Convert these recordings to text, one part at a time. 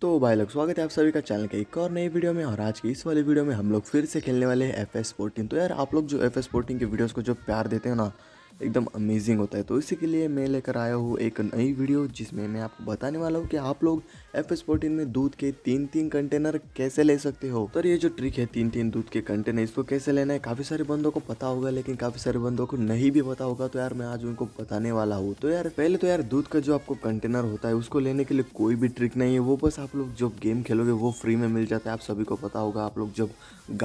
तो भाई लोग स्वागत है आप सभी का चैनल के एक और नई वीडियो में और आज की इस वाली वीडियो में हम लोग फिर से खेलने वाले हैं एफ एस तो यार आप लोग जो एफ एस की वीडियोस को जो प्यार देते हो ना एकदम अमेजिंग होता है तो इसी के लिए मैं लेकर आया हूँ एक नई वीडियो जिसमें मैं आपको बताने वाला हूँ कि आप लोग एफ एस फोर्टीन में दूध के तीन तीन कंटेनर कैसे ले सकते हो तो ये जो ट्रिक है तीन तीन दूध के कंटेनर इसको कैसे लेना है काफ़ी सारे बंदों को पता होगा लेकिन काफ़ी सारे बंदों को नहीं भी पता होगा तो यार मैं आज उनको बताने वाला हूँ तो यार पहले तो यार दूध का जो आपको कंटेनर होता है उसको लेने के लिए कोई भी ट्रिक नहीं है वो बस आप लोग जब गेम खेलोगे वो फ्री में मिल जाता है आप सभी को पता होगा आप लोग जब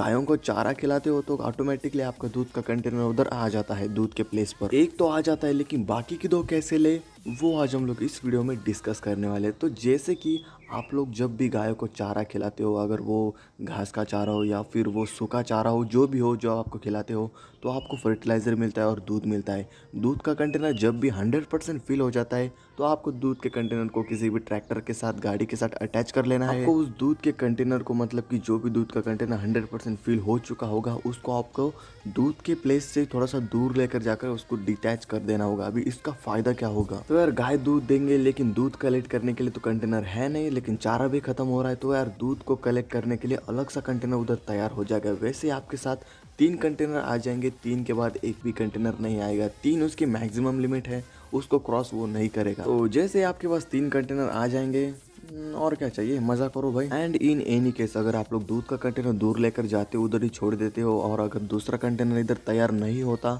गायों को चारा खिलाते हो तो ऑटोमेटिकली आपका दूध का कंटेनर उधर आ जाता है दूध के प्लेस पर पर एक तो आ जाता है लेकिन बाकी के दो कैसे ले वो आज हम लोग इस वीडियो में डिस्कस करने वाले हैं तो जैसे कि आप लोग जब भी गाय को चारा खिलाते हो अगर वो घास का चारा हो या फिर वो सूखा चारा हो जो भी हो जो आपको खिलाते हो तो आपको फर्टिलाइज़र मिलता है और दूध मिलता है दूध का कंटेनर जब भी 100 परसेंट फिल हो जाता है तो आपको दूध के कंटेनर को किसी भी ट्रैक्टर के साथ गाड़ी के साथ अटैच कर लेना है आपको उस दूध के कंटेनर को मतलब कि जो भी दूध का कंटेनर हंड्रेड परसेंट फिल हो चुका होगा उसको आपको दूध के प्लेस से थोड़ा सा दूर लेकर जाकर उसको डिटैच कर देना होगा अभी इसका फ़ायदा क्या होगा तो यार गाय दूध देंगे लेकिन दूध कलेक्ट करने के लिए तो कंटेनर है नहीं लेकिन चारा भी ख़त्म हो रहा है तो यार दूध को कलेक्ट करने के लिए अलग सा कंटेनर उधर तैयार हो जाएगा वैसे आपके साथ तीन कंटेनर आ जाएंगे तीन के बाद एक भी कंटेनर नहीं आएगा तीन उसकी मैक्सिमम लिमिट है उसको क्रॉस वो नहीं करेगा तो जैसे आपके पास तीन कंटेनर आ जाएंगे हम्म, और क्या चाहिए मजा करो भाई एंड इन एनी केस अगर आप लोग दूध का कंटेनर दूर लेकर जाते हो उधर ही छोड़ देते हो और अगर दूसरा कंटेनर इधर तैयार नहीं होता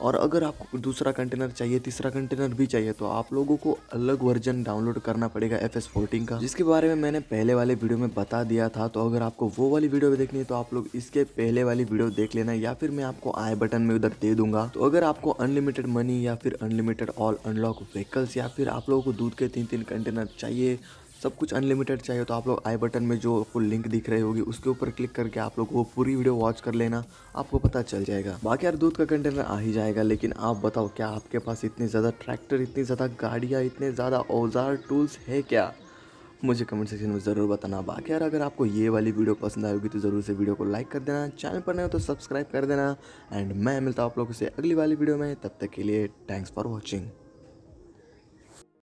और अगर आपको दूसरा कंटेनर चाहिए तीसरा कंटेनर भी चाहिए तो आप लोगों को अलग वर्जन डाउनलोड करना पड़ेगा एफ एस का जिसके बारे में मैंने पहले वाले वीडियो में बता दिया था तो अगर आपको वो वाली वीडियो भी देखनी है तो आप लोग इसके पहले वाली वीडियो देख लेना या फिर मैं आपको आई बटन में उधर दे दूंगा तो अगर आपको अनलिमिटेड मनी या फिर अनलिमिटेड ऑल अनलॉक व्हीकल्स या फिर आप लोगों को दूध के तीन तीन कंटेनर चाहिए सब कुछ अनलिमिटेड चाहिए तो आप लोग आई बटन में जो आपको लिंक दिख रही होगी उसके ऊपर क्लिक करके आप लोग वो पूरी वीडियो वॉच कर लेना आपको पता चल जाएगा बाकी यार दूध का कंटेनर आ ही जाएगा लेकिन आप बताओ क्या आपके पास इतने ज़्यादा ट्रैक्टर इतनी ज़्यादा गाड़ियाँ इतने ज़्यादा औजार टूल्स है क्या मुझे कमेंट सेक्शन में ज़रूर बताना बाकी यार अगर आपको ये वाली वीडियो पसंद आएगी तो ज़रूर से वीडियो को लाइक कर देना चैनल पर नहीं हो तो सब्सक्राइब कर देना एंड मैं मिलता हूँ आप लोगों से अगली वाली वीडियो में तब तक के लिए थैंक्स फॉर वॉचिंग